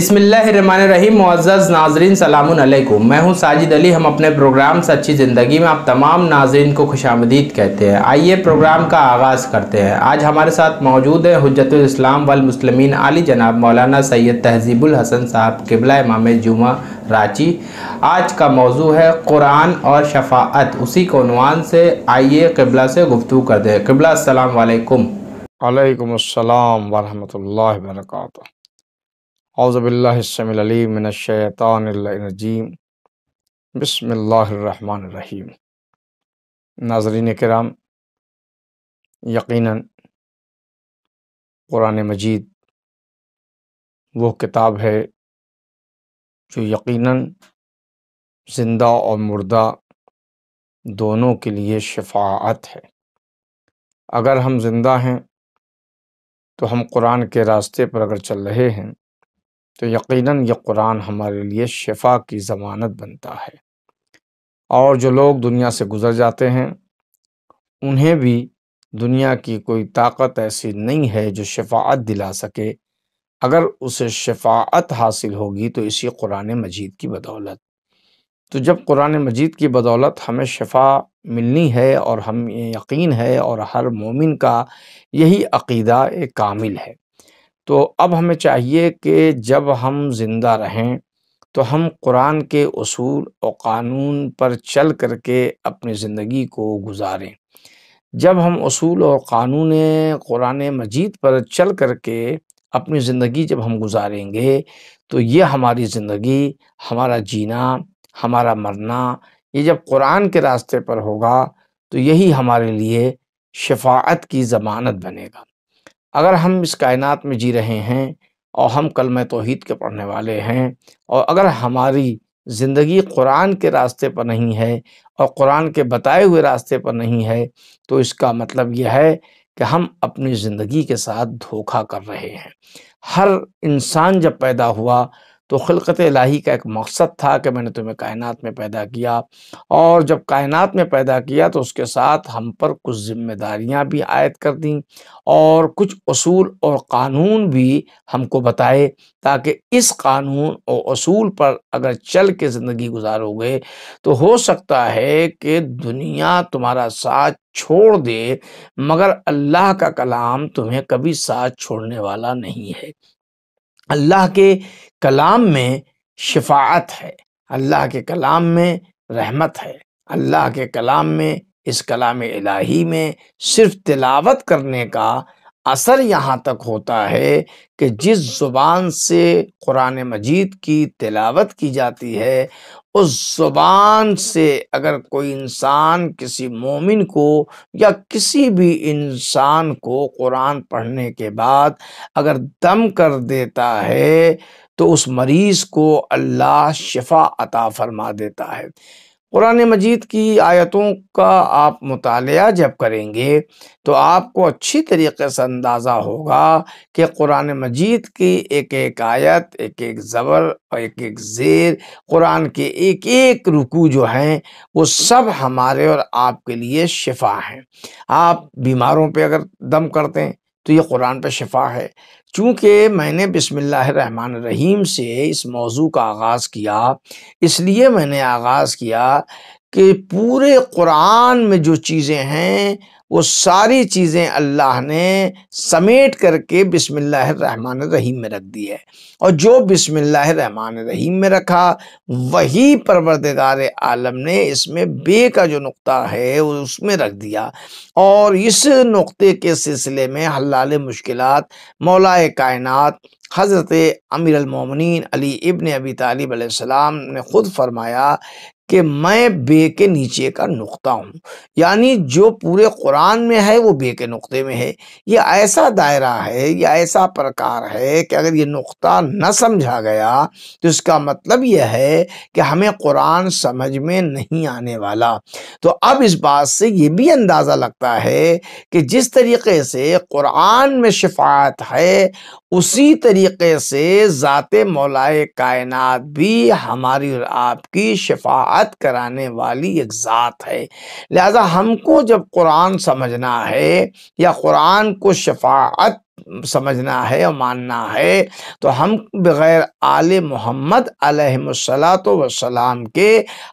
बिसमीम मुआज़ नाजरीन सलामकुम मैं हूं साजिद अली हम अपने प्रोग्राम सच्ची ज़िंदगी में आप तमाम नाजरीन को खुश आमदीद कहते हैं आइए प्रोग्राम का आगाज़ करते हैं आज हमारे साथ मौजूद है वल वलमसलमिन आली जनाब मौलाना सैयद तहजीबुल हसन साहब किबला इमाम जुमा रांची आज का मौजू है कुरान और शफात उसी को नवान से आइए किबला से गुफ्तु करते हैं किबला अल्लाम वरहमल वर्का अज़बिल्लाशमिलमिनशैतरजीम बसमीम नाजरीन कराम यकीनन कुरान मजीद वो किताब है जो यकीनन ज़िंदा और मुर्दा दोनों के लिए शफात है अगर हम ज़िंदा हैं तो हम कुरान के रास्ते पर अगर चल रहे हैं तो यकीनन ये कुरान हमारे लिए शिफा की ज़मानत बनता है और जो लोग दुनिया से गुज़र जाते हैं उन्हें भी दुनिया की कोई ताकत ऐसी नहीं है जो शफात दिला सके अगर उसे शफात हासिल होगी तो इसी कुरान मजीद की बदौलत तो जब कुरान मजीद की बदौलत हमें शफा मिलनी है और हम यकीन है और हर मोमिन का यही अकीदा एक कामिल है तो अब हमें चाहिए कि जब हम ज़िंदा रहें तो हम कुरान के असूल और क़ानून पर चल कर के अपनी ज़िंदगी को गुजारें जब हम असूल और क़ानून कुरान मजीद पर चल कर के अपनी ज़िंदगी जब हम गुजारेंगे तो ये हमारी ज़िंदगी हमारा जीना हमारा मरना ये जब कुरान के रास्ते पर होगा तो यही हमारे लिए शफात की ज़मानत बनेगा अगर हम इस कायनात में जी रहे हैं और हम कलम तोहद के पढ़ने वाले हैं और अगर हमारी ज़िंदगी कुरान के रास्ते पर नहीं है और कुरान के बताए हुए रास्ते पर नहीं है तो इसका मतलब यह है कि हम अपनी ज़िंदगी के साथ धोखा कर रहे हैं हर इंसान जब पैदा हुआ तो खिलकत लाही का एक मकसद था कि मैंने तुम्हें कायनात में पैदा किया और जब कायनात में पैदा किया तो उसके साथ हम पर कुछ जिम्मेदारियां भी आयद कर दी और कुछ असूल और कानून भी हमको बताए ताकि इस कानून और असूल पर अगर चल के ज़िंदगी गुजारोगे तो हो सकता है कि दुनिया तुम्हारा साथ छोड़ दे मगर अल्लाह का कलाम तुम्हें कभी साथ छोड़ने वाला नहीं है अल्लाह के कलाम में शिफात है अल्लाह के कलाम में रहमत है अल्लाह के कलाम में इस कलाम इलाही में सिर्फ तिलावत करने का असर यहाँ तक होता है कि जिस ज़ुबान से क़ुरान मजीद की तिलावत की जाती है उस ज़ुबान से अगर कोई इंसान किसी मोमिन को या किसी भी इंसान को क़ुरान पढ़ने के बाद अगर दम कर देता है तो उस मरीज़ को अल्लाह शिफा अता फरमा देता है कुरान मजीद की आयतों का आप मताल जब करेंगे तो आपको अच्छी तरीके से अंदाज़ा होगा कि कुरान मजीद की एक एक आयत एक एक ज़बर और एक एक ज़ेर कुरान के एक एक रुकू जो हैं वो सब हमारे और आपके लिए शिफा हैं आप बीमारों पे अगर दम करते हैं तो ये कुरान पर शफा है चूँकि मैंने बसमान रहीम से इस मौजू का आगाज़ किया इसलिए मैंने आगाज़ किया कि पूरे कुरान में जो चीज़ें हैं वो सारी चीज़ें अल्लाह ने समेट करके बसमान रहीम में रख दी है और जो बिसमान रहीम में रखा वही परवरदगार आलम ने इसमें बे का जो नुक्ता है उसमें रख दिया और इस नुक्ते के सिलसिले में हलाल मुश्किल मौलाए कायनत हज़रत अमीर अमीरमिन अली इबन अबी तालिब ने ख़ुद फरमाया कि मैं बे के नीचे का नुक्ता हूँ यानी जो पूरे कुरान में है वो बे के नुक्ते में है ये ऐसा दायरा है ये ऐसा प्रकार है कि अगर ये नुक्ता न समझा गया तो इसका मतलब यह है कि हमें कुरान समझ में नहीं आने वाला तो अब इस बात से ये भी अंदाज़ा लगता है कि जिस तरीके से कुरान में शिफात है उसी तरीके से ज़ात मौलाए कायनात भी हमारी और आपकी शिफात हिदायत कराने वाली एक ज़ात है लिहाजा हमको जब कुरान समझना है या कुरान को शफात समझना है और मानना है तो हम बग़ैर आल मोहम्मद तो वसलाम के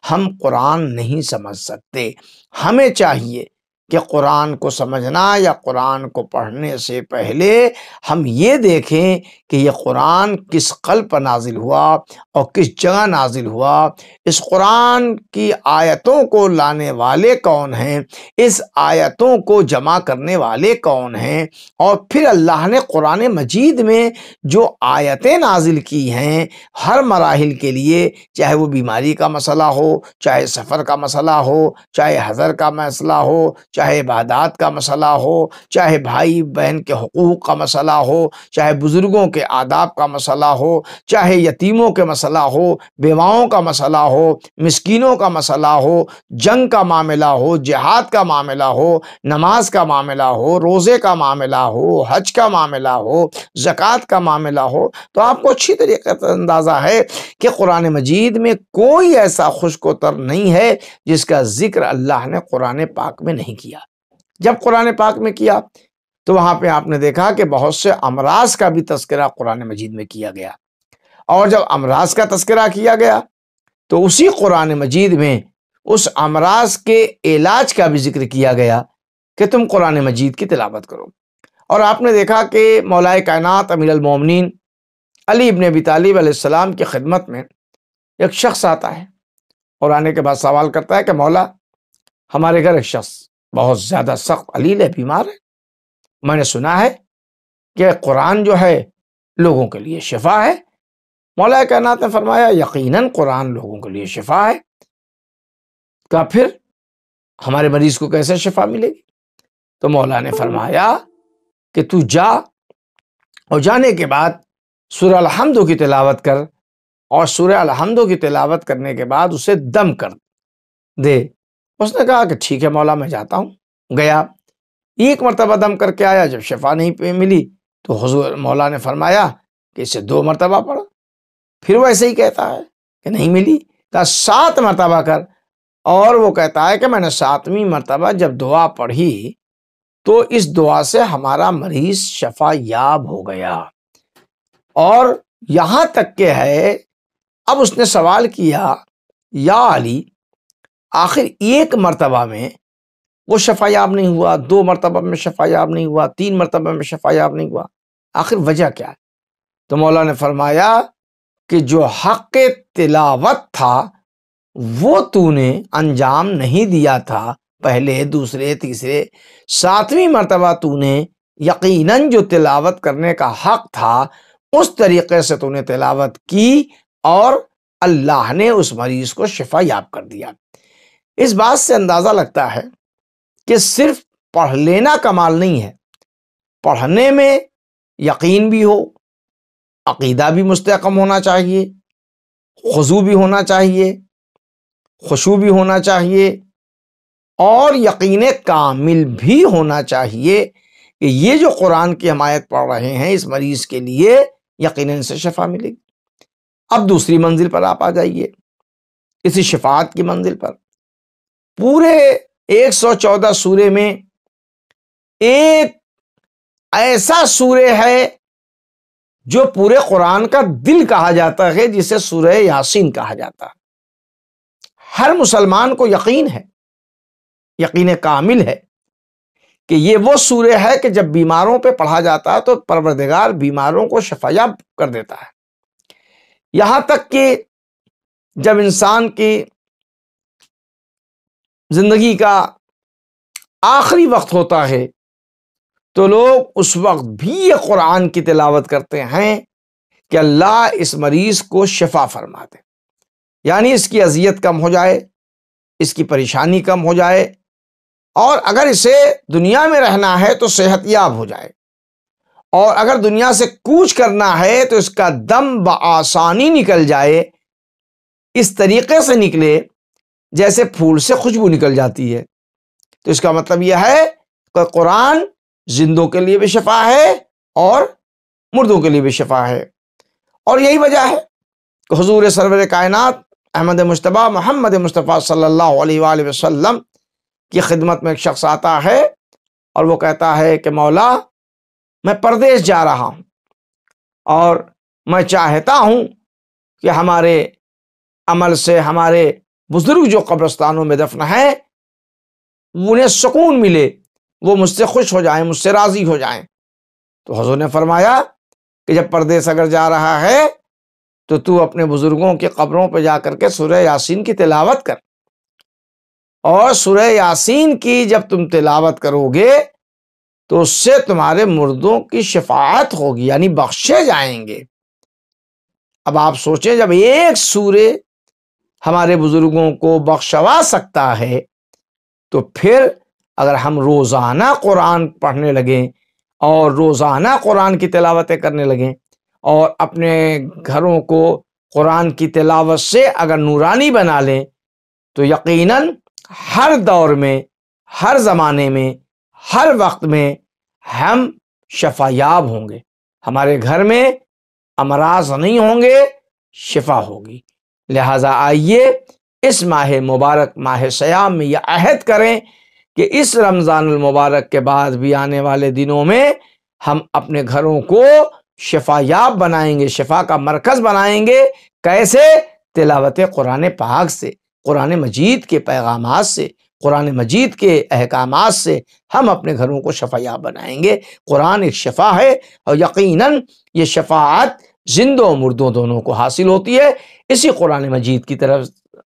हम कुरान नहीं समझ सकते हमें चाहिए कि कुरान को समझना या कुरान को पढ़ने से पहले हम ये देखें कि यह कुरान किस कल पर नाजिल हुआ और किस जगह नाजिल हुआ इस कुरान की आयतों को लाने वाले कौन हैं इस आयतों को जमा करने वाले कौन हैं और फिर अल्लाह ने कुरान मजीद में जो आयतें नाजिल की हैं हर मराहल के लिए चाहे वो बीमारी का मसला हो चाहे सफ़र का मसला हो चाहे हज़र का मसला हो चाहे इबादात का मसला हो चाहे भाई बहन के हकूक़ का मसला हो चाहे बुज़ुर्गों के आदाब का मसला हो चाहे यतीमों के मसला हो बेवाओं का मसला हो मस्किनों का मसला हो जंग का मामला हो जहाद का मामला हो नमाज का मामला हो रोज़े का मामला हो हज का मामला हो ज़क़़त का मामला हो तो आपको अच्छी तरीके से अंदाज़ा है कि कुरान मजीद में कोई ऐसा खुशकोतर नहीं है जिसका ज़िक्र अल्लाह ने कुरान पाक में नहीं किया जब कुरान पाक में किया तो वहां पे आपने देखा कि बहुत से अमराज का भी तस्करा कुरान मजीद में किया गया और जब अमराज का तस्करा किया गया तो उसी कुरान मजीद में उस अमराज के इलाज का भी जिक्र किया गया कि तुम कुरान मजीद की तिलावत करो और आपने देखा कि मौलाए कायनात अमीरमोमिन अली इबन अबी तालीब की खिदमत में एक शख्स आता है और आने के बाद सवाल करता है कि मौला हमारे घर एक शख्स बहुत ज़्यादा सख्त अलील है बीमार है मैंने सुना है कि कुरान जो है लोगों के लिए शिफा है मौला के ने फरमाया यकीनन कुरान लोगों के लिए शिफा है का फिर हमारे मरीज को कैसे शिफा मिलेगी तो मौला ने फरमाया कि तू जा और जाने के बाद सूर्य अलहमदो की तिलावत कर और सूर्य अलहमदो की तिलावत करने के बाद उसे दम कर दे उसने कहा कि ठीक है मौला मैं जाता हूँ गया एक मरतबा दम करके आया जब शफा नहीं मिली तो हजूर मौला ने फरमाया कि इसे दो मरतबा पढ़ो फिर वो ऐसे ही कहता है कि नहीं मिली कहा सात मरतबा कर और वो कहता है कि मैंने सातवीं मरतबा जब दुआ पढ़ी तो इस दुआ से हमारा मरीज शफा याब हो गया और यहाँ तक के है अब उसने सवाल किया या अली आखिर एक मरतबा में वो शफायाब नहीं हुआ दो मरतबा में शफायाब नहीं हुआ तीन मरतबा में शफायाब नहीं हुआ आखिर वजह क्या है तो मौला ने फरमाया कि जो हक तिलावत था वो तूने अंजाम नहीं दिया था पहले दूसरे तीसरे सातवीं मरतबा तूने यकीनन जो तिलावत करने का हक था उस तरीके से तूने तिलावत की और अल्लाह ने उस मरीज़ को शिफा याब कर दिया इस बात से अंदाज़ा लगता है कि सिर्फ पढ़ लेना कमाल नहीं है पढ़ने में यकीन भी हो अकीदा भी मुस्तकम होना चाहिए खुजू भी होना चाहिए खुशू भी होना चाहिए और यकीन कामिल भी होना चाहिए कि ये जो कुरान की हमायत पढ़ रहे हैं इस मरीज़ के लिए यकीन से शफा मिलेगी अब दूसरी मंजिल पर आप आ जाइए इसी शिफात की मंजिल पर पूरे 114 सूर्य में एक ऐसा सूर्य है जो पूरे कुरान का दिल कहा जाता है जिसे सूर्य यासीन कहा जाता है हर मुसलमान को यकीन है यकीन कामिल है कि ये वो सूर्य है कि जब बीमारों पे पढ़ा जाता है तो परवरदिगार बीमारों को शफायाब कर देता है यहाँ तक कि जब इंसान की ज़िंदगी का आखिरी वक्त होता है तो लोग उस वक्त भी ये कुरान की तिलावत करते हैं कि अल्लाह इस मरीज़ को शफा फरमा दे यानी इसकी अजियत कम हो जाए इसकी परेशानी कम हो जाए और अगर इसे दुनिया में रहना है तो सेहत याब हो जाए और अगर दुनिया से कूच करना है तो इसका दम आसानी निकल जाए इस तरीके से निकले जैसे फूल से खुशबू निकल जाती है तो इसका मतलब यह है कि कुरान जिंदों के लिए भी शफा है और मुर्दों के लिए भी शफा है और यही वजह है कि हजूर सरवर कायनात अहमद मुशतबा मोहम्मद मुस्तफ़ा सल्ला वसम की खिदमत में एक शख्स आता है और वो कहता है कि मौला मैं परदेश जा रहा हूँ और मैं चाहता हूँ कि हमारे अमल से हमारे बुजुर्ग जो कब्रस्तानों में दफन है उन्हें सुकून मिले वो मुझसे खुश हो जाए मुझसे राजी हो जाए तो हजूर ने फरमाया कि जब परदेश अगर जा रहा है तो तू अपने बुजुर्गों की कब्रों पर जाकर के सुरह यासीन की तिलावत कर और सुरह यासीन की जब तुम तिलावत करोगे तो उससे तुम्हारे मुर्दों की शिफात होगी यानी बख्शे जाएंगे अब आप सोचें जब एक सूर्य हमारे बुजुर्गों को बख्शवा सकता है तो फिर अगर हम रोज़ाना कुरान पढ़ने लगें और रोज़ाना कुरान की तिलावतें करने लगें और अपने घरों को कुरान की तिलावत से अगर नूरानी बना लें तो यकीनन हर दौर में हर ज़माने में हर वक्त में हम शफायाब होंगे हमारे घर में अमराज नहीं होंगे शिफा होगी लिहाजा आइए इस माह मुबारक माह सयाम में यह अहद करें कि इस रमज़ानमबारक के बाद भी आने वाले दिनों में हम अपने घरों को शफायाब बनाएंगे शफा का मरकज़ बनाएंगे कैसे तिलावत कुरान पाक से कुरान मजीद के पैगाम से कुरान मजीद के अहकाम से हम अपने घरों को शफायाब बनाएंगे कुरान एक शफा है और यकीनन ये शफात जिंदों मुर्दों दोनों को हासिल होती है इसी कुरान मजीद की तरफ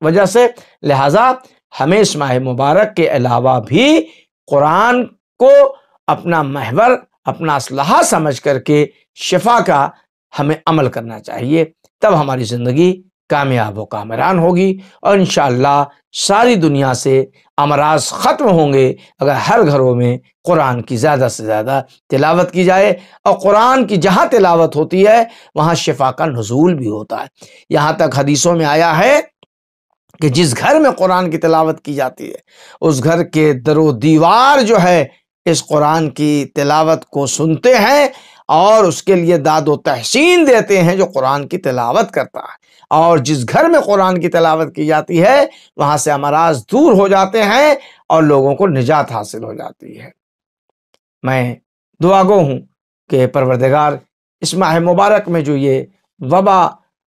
वजह से लिहाजा हमें इस माह मुबारक के अलावा भी कुरान को अपना महवर अपना असलाह समझ करके शिफा का हमें अमल करना चाहिए तब हमारी ज़िंदगी कामयाब हो कामरान होगी और इन सारी दुनिया से अमराज ख़त्म होंगे अगर हर घरों में कुरान की ज़्यादा से ज़्यादा तिलावत की जाए और कुरान की जहाँ तिलावत होती है वहाँ शिफा का नजूल भी होता है यहाँ तक हदीसों में आया है कि जिस घर में कुरान की तिलावत की जाती है उस घर के दरो दीवार जो है इस कुरान की तिलावत को सुनते हैं और उसके लिए दादो तहसीन देते हैं जो कुरान की तिलावत करता है और जिस घर में कुरान की तलावत की जाती है वहाँ से अमराज दूर हो जाते हैं और लोगों को निजात हासिल हो जाती है मैं दुआगो हूँ कि परवरदगार इस माह मुबारक में जो ये वबा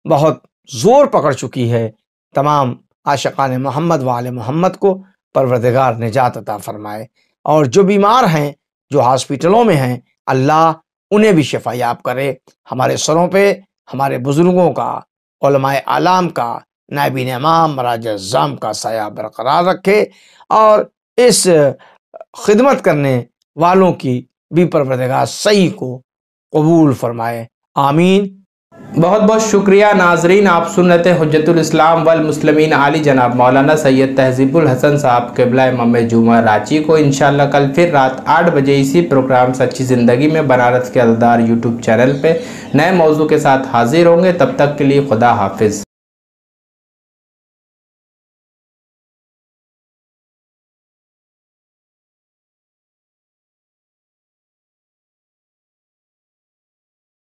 बहुत ज़ोर पकड़ चुकी है तमाम आशान मोहम्मद वाल मोहम्मद को परवरदगार निजात अता फरमाए और जो बीमार हैं जो हॉस्पिटलों में हैं अल्लाह उन्हें भी शफा याब करे हमारे सरों पे हमारे बुज़ुर्गों का आलाम का नायबिन इमाम मराज जाम का साया बरकरार रखे और इस खिदमत करने वालों की भी परवरदगा सही को कबूल फरमाए आमीन बहुत बहुत शुक्रिया नाजरीन आप सुन रहे थे हजरतुल्स्लाम वल मुसलमिन आली जनाब मौलाना सैयद तहजीबुल हसन साहब केबला मम जुमा रांची को इन कल फिर रात आठ बजे इसी प्रोग्राम सच्ची ज़िंदगी में बनारस के अलदार यूट्यूब चैनल पे नए मौजू के साथ हाजिर होंगे तब तक के लिए खुदा हाफिज़